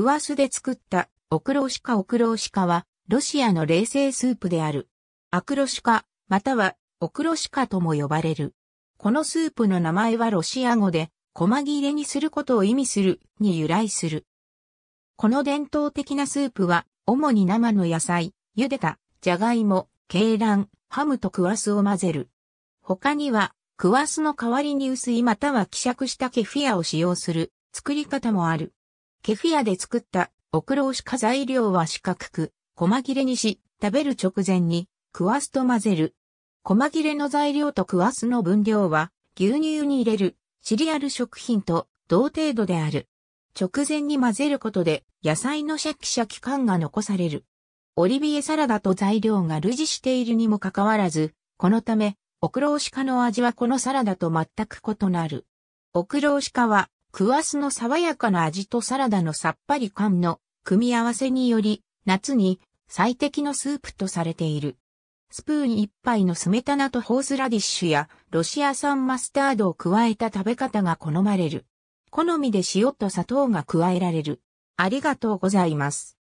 クワスで作ったオクローシカオクローシカはロシアの冷製スープである。アクロシカまたはオクロシカとも呼ばれる。このスープの名前はロシア語で細切れにすることを意味するに由来する。この伝統的なスープは主に生の野菜、茹でた、じゃがいも、鶏卵、ハムとクワスを混ぜる。他には、クワスの代わりに薄いまたは希釈したケフィアを使用する作り方もある。ケフィアで作ったオクロウシカ材料は四角く、細切れにし、食べる直前に、クワスと混ぜる。細切れの材料とクワスの分量は、牛乳に入れる、シリアル食品と同程度である。直前に混ぜることで、野菜のシャキシャキ感が残される。オリビエサラダと材料が類似しているにもかかわらず、このため、オクロウシカの味はこのサラダと全く異なる。オクロウシカは、クワスの爽やかな味とサラダのさっぱり感の組み合わせにより、夏に最適のスープとされている。スプーン一杯のスメタナとホースラディッシュやロシア産マスタードを加えた食べ方が好まれる。好みで塩と砂糖が加えられる。ありがとうございます。